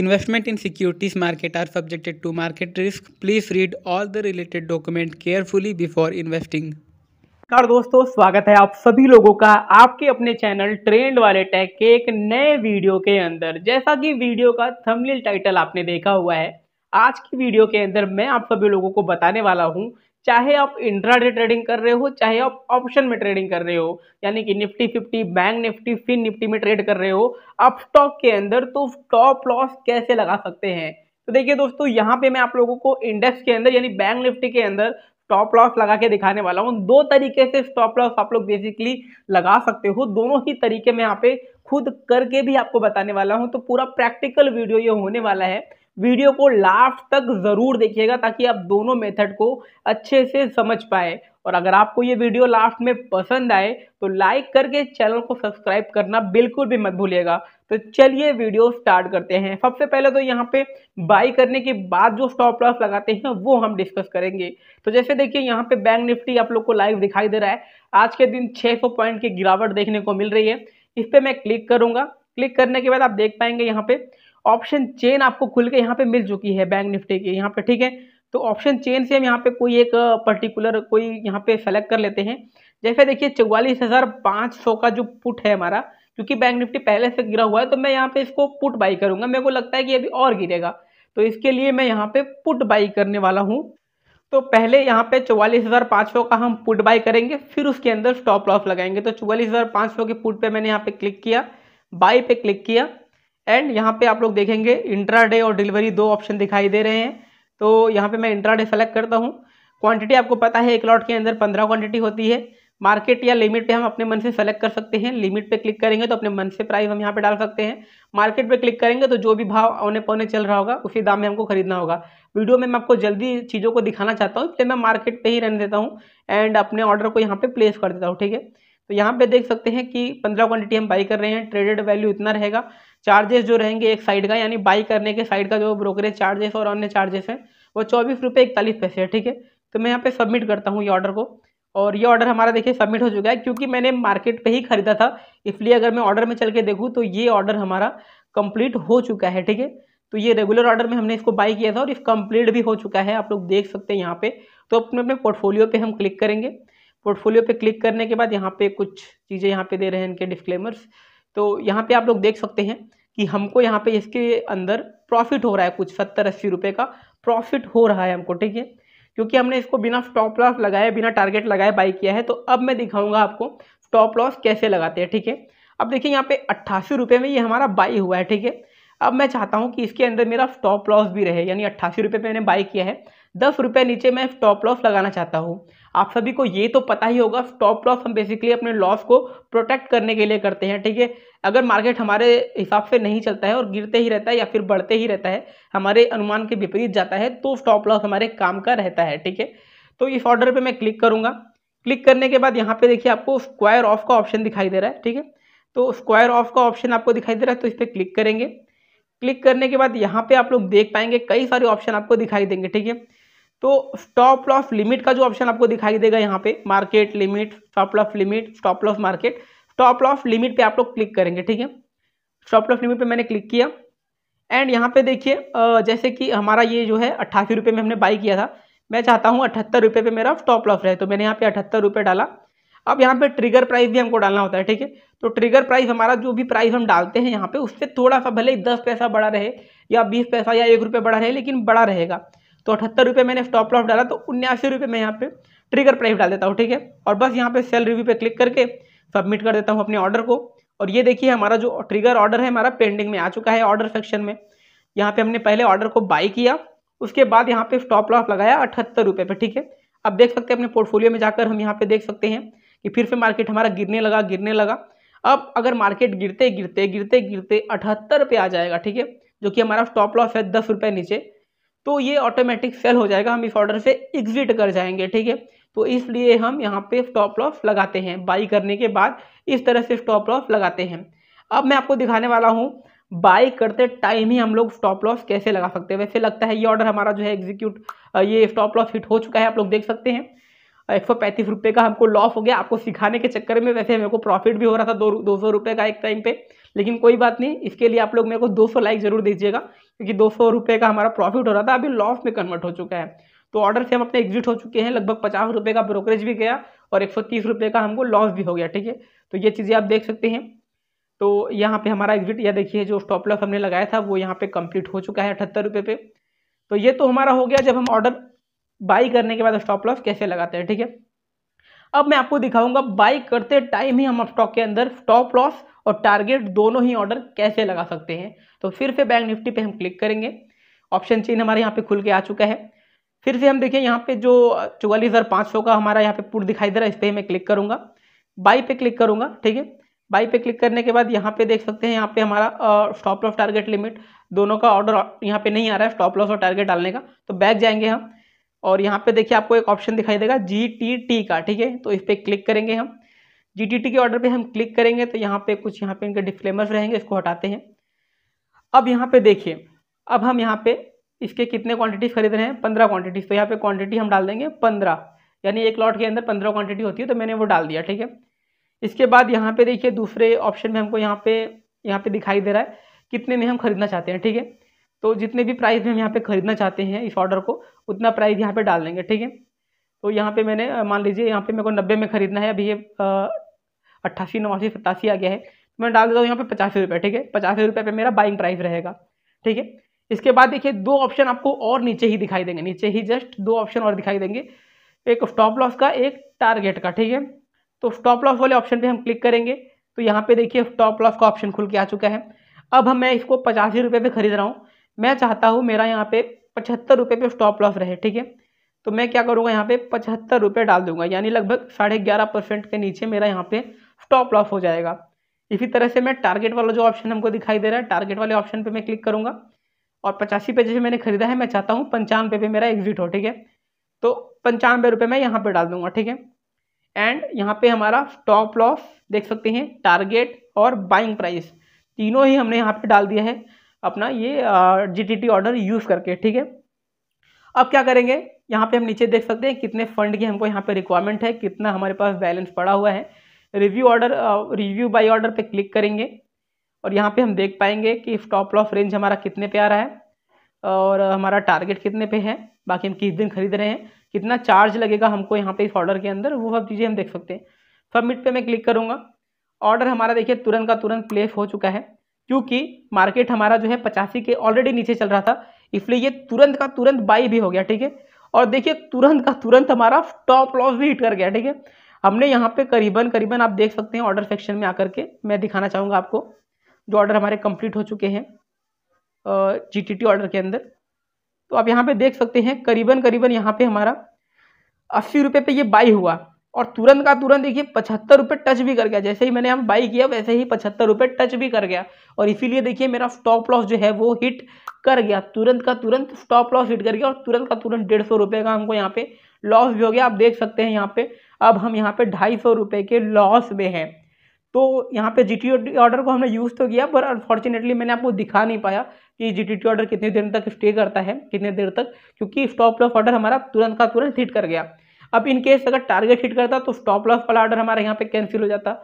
Investment in securities market are subjected to market risk. Please read all the related document carefully before investing. नमस्कार दोस्तों स्वागत है आप सभी लोगों का आपके अपने चैनल ट्रेंड वाले टैग के एक नए वीडियो के अंदर जैसा कि वीडियो का थंबनेल टाइटल आपने देखा हुआ है आज की वीडियो के अंदर मैं आप सभी लोगों को बताने वाला हूं चाहे आप इंट्राडे ट्रेडिंग कर रहे हो चाहे आप ऑप्शन में ट्रेडिंग कर रहे हो यानी कि Nifty fifty bank Nifty fin Nifty में ट्रेड कर रहे हो आप स्टॉक के अंदर तो स्टॉप लॉस कैसे लगा सकते हैं तो देखिए दोस्तों यहाँ पे मैं आप लोगों को इंडेक्स के अंदर यानी बैंक निफ्टी के अंदर स्टॉप लॉस लगा के दिखाने वाला हूँ दो तरीके से स्टॉप लॉस आप लोग बेसिकली लगा सकते हो दोनों ही तरीके मैं यहाँ पे खुद करके भी आपको बताने वाला हूँ तो पूरा प्रैक्टिकल वीडियो ये होने वाला है वीडियो को लास्ट तक ज़रूर देखिएगा ताकि आप दोनों मेथड को अच्छे से समझ पाए और अगर आपको ये वीडियो लास्ट में पसंद आए तो लाइक करके चैनल को सब्सक्राइब करना बिल्कुल भी मत भूलिएगा तो चलिए वीडियो स्टार्ट करते हैं सबसे पहले तो यहाँ पे बाई करने के बाद जो स्टॉप लॉस लगाते हैं वो हम डिस्कस करेंगे तो जैसे देखिए यहाँ पे बैंक निफ्टी आप लोग को लाइव दिखाई दे रहा है आज के दिन 600 पॉइंट की गिरावट देखने को मिल रही है इस पर मैं क्लिक करूंगा क्लिक करने के बाद आप देख पाएंगे यहाँ पे ऑप्शन चेन आपको खुल के यहाँ पे मिल चुकी है बैंक निफ्टी की यहाँ पे ठीक है तो ऑप्शन चेन से हम यहाँ पे कोई एक पर्टिकुलर कोई यहाँ पे सेलेक्ट कर लेते हैं जैसे देखिए चौवालीस हज़ार पाँच सौ का जो पुट है हमारा क्योंकि बैंक निफ्टी पहले से गिरा हुआ है तो मैं यहाँ पे इसको पुट बाई करूंगा मेरे को लगता है कि अभी और गिरेगा तो इसके लिए मैं यहाँ पे पुट बाई करने वाला हूँ तो पहले यहाँ पे चौवालीस हज़ार पाँच सौ का हम पुट बाई करेंगे फिर उसके अंदर स्टॉप लॉस लगाएंगे तो चौवालीस हज़ार पाँच सौ के पुट पे मैंने यहाँ पे क्लिक किया बाई पे क्लिक किया एंड यहाँ पे आप लोग देखेंगे इंट्राडे और डिलीवरी दो ऑप्शन दिखाई दे रहे हैं तो यहाँ पे मैं इंट्राडे सेलेक्ट करता हूँ क्वांटिटी आपको पता है एक लॉट के अंदर पंद्रह क्वांटिटी होती है मार्केट या लिमिट पे हम अपने मन से सेलेक्ट कर सकते हैं लिमिट पे क्लिक करेंगे तो अपने मन से प्राइस हम यहाँ पे डाल सकते हैं मार्केट पे क्लिक करेंगे तो जो भी भाव औने पौने चल रहा होगा उसी दाम में हमको खरीदना होगा वीडियो में मैं आपको जल्दी चीज़ों को दिखाना चाहता हूँ इसलिए मैं मार्केट पे ही रहने देता हूँ एंड अपने ऑर्डर को यहाँ पे प्लेस कर देता हूँ ठीक है तो यहाँ पे देख सकते हैं कि पंद्रह क्वान्टिटी हम बाई कर रहे हैं ट्रेडेड वैल्यू इतना रहेगा चार्जेस जो रहेंगे एक साइड का यानी बाई करने के साइड का जो ब्रोकरेज चार्जेस और अन्य चार्जेस हैं वो चौबीस रुपये इकतालीस पैसे है ठीक है तो मैं यहाँ पे सबमिट करता हूँ ये ऑर्डर को और ये ऑर्डर हमारा देखिए सबमिट हो चुका है क्योंकि मैंने मार्केट पे ही खरीदा था इसलिए अगर मैं ऑर्डर में चल के देखूँ तो ये ऑर्डर हमारा कंप्लीट हो चुका है ठीक है तो ये रेगुलर ऑर्डर में हमने इसको बाई किया था और इस कंप्लीट भी हो चुका है आप लोग देख सकते हैं यहाँ पर तो अपने अपने पोर्टफोलियो पर हम क्लिक करेंगे पोर्टफोलियो पे क्लिक करने के बाद यहाँ पे कुछ चीज़ें यहाँ पे दे रहे हैं इनके डिस्क्लेमर्स तो यहाँ पे आप लोग देख सकते हैं कि हमको यहाँ पे इसके अंदर प्रॉफिट हो रहा है कुछ सत्तर अस्सी रुपये का प्रॉफिट हो रहा है हमको ठीक है क्योंकि हमने इसको बिना स्टॉप लॉस लगाए बिना टारगेट लगाए बाई किया है तो अब मैं दिखाऊंगा आपको स्टॉप लॉस कैसे लगाते हैं ठीक है थीके? अब देखिए यहाँ पे अट्ठासी रुपये में ये हमारा बाई हुआ है ठीक है अब मैं चाहता हूँ कि इसके अंदर मेरा स्टॉप लॉस भी रहे यानी अट्ठासी रुपये मैंने बाई किया है दस रुपये नीचे मैं स्टॉप लॉस लगाना चाहता हूँ आप सभी को ये तो पता ही होगा स्टॉप लॉस हम बेसिकली अपने लॉस को प्रोटेक्ट करने के लिए करते हैं ठीक है अगर मार्केट हमारे हिसाब से नहीं चलता है और गिरते ही रहता है या फिर बढ़ते ही रहता है हमारे अनुमान के विपरीत जाता है तो स्टॉप लॉस हमारे काम का रहता है ठीक है तो इस ऑर्डर पर मैं क्लिक करूँगा क्लिक करने के बाद यहाँ पे देखिए आपको स्क्वायर ऑफ का ऑप्शन दिखाई दे रहा है ठीक है तो स्क्वायर ऑफ का ऑप्शन आपको दिखाई दे रहा है तो इस पर क्लिक करेंगे क्लिक करने के बाद यहाँ पे आप लोग देख पाएंगे कई सारे ऑप्शन आपको दिखाई देंगे ठीक है तो स्टॉप लॉस लिमिट का जो ऑप्शन आपको दिखाई देगा यहाँ पे market limit stop loss limit stop loss market stop loss limit पे आप लोग क्लिक करेंगे ठीक है स्टॉप लॉस लिमिट पे मैंने क्लिक किया एंड यहाँ पे देखिए जैसे कि हमारा ये जो है अट्ठासी रुपये में हमने बाई किया था मैं चाहता हूँ अठहत्तर रुपये पे मेरा स्टॉप लॉस रहे तो मैंने यहाँ पे अठहत्तर रुपये डाला अब यहाँ पे ट्रिगर प्राइस भी हमको डालना होता है ठीक है तो ट्रिगर प्राइस हमारा जो भी प्राइस हम डालते हैं यहाँ पे उससे थोड़ा सा भले ही दस पैसा बड़ा रहे या बीस पैसा या एक रुपये बड़ा रहे लेकिन बड़ा रहेगा तो अठहत्तर रुपये मैंने स्टॉप लॉस डाला तो उन्यासी रुपये मैं यहाँ पे ट्रिगर प्राइस डाल देता हूँ ठीक है और बस यहाँ पे सेल रिव्यू पे क्लिक करके सबमिट कर देता हूँ अपने ऑर्डर को और ये देखिए हमारा जो ट्रिगर ऑर्डर है हमारा पेंडिंग में आ चुका है ऑर्डर सेक्शन में यहाँ पर हमने पहले ऑर्डर को बाई किया उसके बाद यहाँ पे स्टॉप लॉस लगाया अठहत्तर रुपये पर ठीक है अब देख सकते हैं अपने पोर्टफोलियो में जाकर हम यहाँ पर देख सकते हैं कि फिर से मार्केट हमारा गिरने लगा गिरने लगा अब अगर मार्केट गिरते गिरते गिरते गिरते अठहत्तर पे आ जाएगा ठीक है जो कि हमारा स्टॉप लॉस है दस रुपये नीचे तो ये ऑटोमेटिक सेल हो जाएगा हम इस ऑर्डर से एग्जिट कर जाएंगे ठीक है तो इसलिए हम यहाँ पे स्टॉप लॉस लगाते हैं बाई करने के बाद इस तरह से स्टॉप लॉस लगाते हैं अब मैं आपको दिखाने वाला हूँ बाई करते टाइम ही हम लोग स्टॉप लॉस कैसे लगा सकते हैं वैसे लगता है ये ऑर्डर हमारा जो है एग्जीक्यूट ये स्टॉप लॉस हिट हो चुका है आप लोग देख सकते हैं एक सौ पैंतीस रुपये का हमको लॉस हो गया आपको सिखाने के चक्कर में वैसे मेरे को प्रॉफिट भी हो रहा था दो दो सौ रुपये का एक टाइम पे लेकिन कोई बात नहीं इसके लिए आप लोग मेरे को 200 लाइक ज़रूर दीजिएगा क्योंकि दो सौ का हमारा प्रॉफिट हो रहा था अभी लॉस में कन्वर्ट हो चुका है तो ऑर्डर से हम अपने एग्जिट हो चुके हैं लगभग पचास रुपये का ब्रोकरेज भी गया और एक सौ का हमको लॉस भी हो गया ठीक है तो ये चीज़ें आप देख सकते हैं तो यहाँ पे हमारा एग्जिट या देखिए जो स्टॉप लॉस हमने लगाया था वो यहाँ पे कंप्लीट हो चुका है अठहत्तर रुपये पे तो ये तो हमारा हो गया जब हम ऑर्डर बाई करने के बाद स्टॉप लॉस कैसे लगाते हैं ठीक है अब मैं आपको दिखाऊंगा बाई करते टाइम ही हम स्टॉक के अंदर स्टॉप लॉस और टारगेट दोनों ही ऑर्डर कैसे लगा सकते हैं तो फिर से बैंक निफ्टी पे हम क्लिक करेंगे ऑप्शन चेन हमारे यहाँ पे खुल के आ चुका है फिर से हम देखें यहाँ पे जो चौवालीस हज़ार पाँच सौ का हमारा यहाँ पे पुट दिखाई दे रहा है इस पर मैं क्लिक करूँगा बाई पे क्लिक करूँगा ठीक है बाई पे क्लिक करने के बाद यहाँ पे देख सकते हैं यहाँ पे हमारा स्टॉप लॉस टारगेट लिमिट दोनों का ऑर्डर यहाँ पे नहीं आ रहा है स्टॉप लॉस और टारगेट डालने का तो बैक जाएंगे हम और यहाँ पे देखिए आपको एक ऑप्शन दिखाई देगा जी टी टी का ठीक है तो इस पर क्लिक करेंगे हम जी टी टी के ऑर्डर पे हम क्लिक करेंगे तो यहाँ पे कुछ यहाँ पे इनके डिस्क्लेमर्स रहेंगे इसको हटाते हैं अब यहाँ पे देखिए अब हम यहाँ पे इसके कितने क्वांटिटीज़ खरीद रहे हैं पंद्रह क्वांटिटीज़ तो यहाँ पे क्वांटिटी हम डाल देंगे पंद्रह यानी एक लॉट के अंदर पंद्रह क्वांटिटी होती है तो मैंने वो डाल दिया ठीक है इसके बाद यहाँ पे देखिए दूसरे ऑप्शन में हमको यहाँ पे यहाँ पे दिखाई दे रहा है कितने में हम खरीदना चाहते हैं ठीक है तो जितने भी प्राइस में हम यहाँ पे ख़रीदना चाहते हैं इस ऑर्डर को उतना प्राइस यहाँ पे डाल देंगे ठीक है तो यहाँ पे मैंने मान लीजिए यहाँ पे मेरे को नब्बे में ख़रीदना है अभी ये अट्ठासी नवासी सतासी आ गया है तो मैं डाल देता हूँ यहाँ पे पचासी रुपये ठीक है पचासी रुपये पर मेरा बाइंग प्राइस रहेगा ठीक है इसके बाद देखिए दो ऑप्शन आपको और नीचे ही दिखाई देंगे नीचे ही जस्ट दो ऑप्शन और दिखाई देंगे एक स्टॉप लॉस का एक टारगेट का ठीक है तो स्टॉप लॉस वाले ऑप्शन पर हम क्लिक करेंगे तो यहाँ पर देखिए स्टॉप लॉस का ऑप्शन खुल के आ चुका है अब हम मैं इसको पचासी रुपये पर खरीद रहा हूँ मैं चाहता हूँ मेरा यहाँ पे पचहत्तर रुपये पे स्टॉप लॉस रहे ठीक है तो मैं क्या करूँगा यहाँ पे पचहत्तर रुपये डाल दूंगा यानी लगभग साढ़े ग्यारह परसेंट के नीचे मेरा यहाँ पे स्टॉप लॉस हो जाएगा इसी तरह से मैं टारगेट वाला जो ऑप्शन हमको दिखाई दे रहा है टारगेट वाले ऑप्शन पर मैं क्लिक करूँगा और पचासी पे जैसे मैंने खरीदा है मैं चाहता हूँ पंचानवे पे मेरा एग्जिट हो ठीक है तो पंचानवे रुपये मैं यहाँ पर डाल दूंगा ठीक है एंड यहाँ पे हमारा स्टॉप लॉस देख सकते हैं टारगेट और बाइंग प्राइस तीनों ही हमने यहाँ पे डाल दिया है अपना ये टी ऑर्डर यूज़ करके ठीक है अब क्या करेंगे यहाँ पे हम नीचे देख सकते हैं कितने फंड की हमको यहाँ पे रिक्वायरमेंट है कितना हमारे पास बैलेंस पड़ा हुआ है review order review buy order पे क्लिक करेंगे और यहाँ पे हम देख पाएंगे कि स्टॉप लॉस रेंज हमारा कितने पे आ रहा है और हमारा टारगेट कितने पे है बाकी हम किस दिन खरीद रहे हैं कितना चार्ज लगेगा हमको यहाँ पे इस ऑर्डर के अंदर वो सब चीज़ें हम देख सकते हैं सबमिट पर मैं क्लिक करूँगा ऑर्डर हमारा देखिए तुरंत का तुरंत प्लेस हो चुका है क्योंकि मार्केट हमारा जो है पचासी के ऑलरेडी नीचे चल रहा था इसलिए ये तुरंत का तुरंत बाई भी हो गया ठीक है और देखिए तुरंत का तुरंत हमारा टॉप लॉस भी हिट कर गया ठीक है हमने यहाँ पे करीबन करीबन आप देख सकते हैं ऑर्डर सेक्शन में आकर के मैं दिखाना चाहूँगा आपको जो ऑर्डर हमारे कंप्लीट हो चुके हैं जी टी ऑर्डर के अंदर तो आप यहाँ पे देख सकते हैं करीबन करीबन यहाँ पे हमारा अस्सी रुपये पे ये बाई हुआ और तुरंत का तुरंत देखिए पचहत्तर रुपये टच भी कर गया जैसे ही मैंने हम बाई किया वैसे ही पचहत्तर रुपये टच भी कर गया और इसीलिए देखिए मेरा स्टॉप लॉस जो है वो हिट कर गया तुरंत का तुरंत स्टॉप लॉस हिट कर गया और तुरंत का तुरंत डेढ़ सौ रुपये का हमको यहाँ पे लॉस भी हो गया आप देख सकते हैं यहाँ पे अब हम यहाँ पे ढाई सौ रुपये के लॉस में हैं तो यहाँ पे जी टी ऑर्डर को हमने यूज़ तो किया पर अनफॉर्चुनेटली मैंने आपको दिखा नहीं पाया कि जी टी ऑर्डर कितने देर तक स्टे करता है कितने देर तक क्योंकि स्टॉप लॉस ऑर्डर हमारा तुरंत का तुरंत हिट कर गया अब इन केस अगर टारगेट हिट करता तो स्टॉप लॉस वाला ऑर्डर हमारे यहाँ पे कैंसिल हो जाता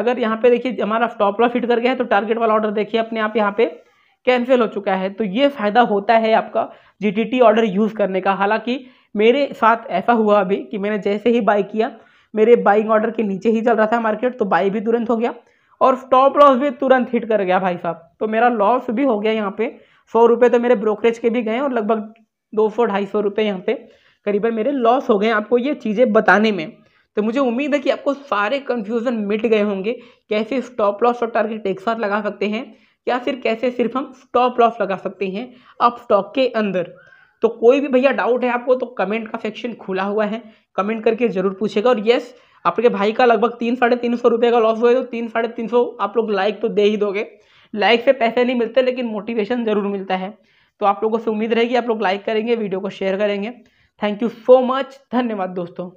अगर यहाँ पे देखिए हमारा स्टॉप लॉस हिट कर गया है तो टारगेट वाला ऑर्डर देखिए अपने आप यहाँ पे कैंसिल हो चुका है तो ये फ़ायदा होता है आपका जी ऑर्डर यूज़ करने का हालाँकि मेरे साथ ऐसा हुआ अभी कि मैंने जैसे ही बाई किया मेरे बाइंग ऑर्डर के नीचे ही चल रहा था मार्केट तो बाई भी तुरंत हो गया और स्टॉप लॉस भी तुरंत हिट कर गया भाई साहब तो मेरा लॉस भी हो गया यहाँ पे सौ रुपये तो मेरे ब्रोकरेज के भी गए और लगभग दो सौ ढाई सौ रुपये यहाँ पे करीबन मेरे लॉस हो गए आपको ये चीज़ें बताने में तो मुझे उम्मीद है कि आपको सारे कन्फ्यूज़न मिट गए होंगे कैसे स्टॉप लॉस और टारगेट एक साथ लगा सकते हैं या फिर कैसे सिर्फ हम स्टॉप लॉस लगा सकते हैं आप स्टॉक के अंदर तो कोई भी भैया डाउट है आपको तो कमेंट का सेक्शन खुला हुआ है कमेंट करके ज़रूर पूछेगा और येस आपके भाई का लगभग तीन साढ़े तीन सौ रुपये का लॉस हुआ है तो तीन साढ़े तीन सौ आप लोग लाइक तो दे ही दोगे लाइक से पैसे नहीं मिलते लेकिन मोटिवेशन ज़रूर मिलता है तो आप लोगों से उम्मीद रहेगी आप लोग लाइक करेंगे वीडियो को शेयर करेंगे थैंक यू सो मच धन्यवाद दोस्तों